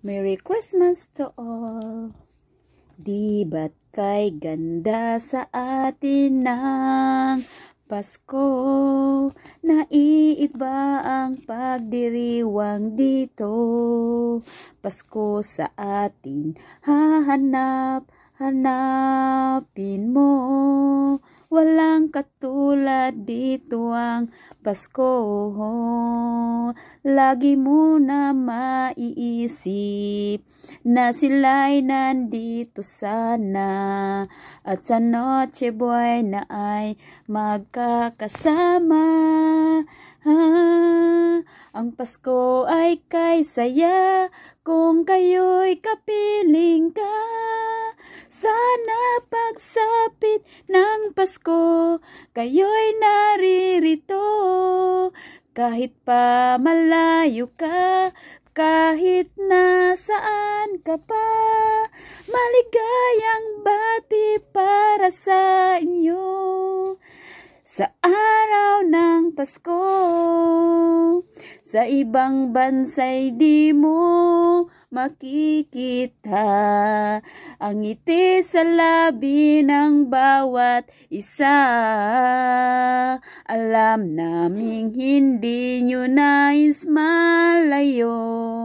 Merry Christmas to all! Di ba't kay ganda sa atin ng Pasko? Naiiba ang pagdiriwang dito. Pasko sa atin, hahanap, hanapin mo. Walang katulad dito ang Pasko. Lagi mo na maiisip na sila'y nandito sana at sa Noche na ay magkakasama. Ah, ang Pasko ay kay saya kung kayo'y kapiling lapit ng Pasko, kayo'y naririto. Kahit pa malayo ka, kahit nasaan ka pa, maligayang bati para sa inyo sa araw ng Pasko. Sa ibang bansa'y di mo makikita ang ngiti sa labi ng bawat isa. Alam naming hindi nyo nais malayo.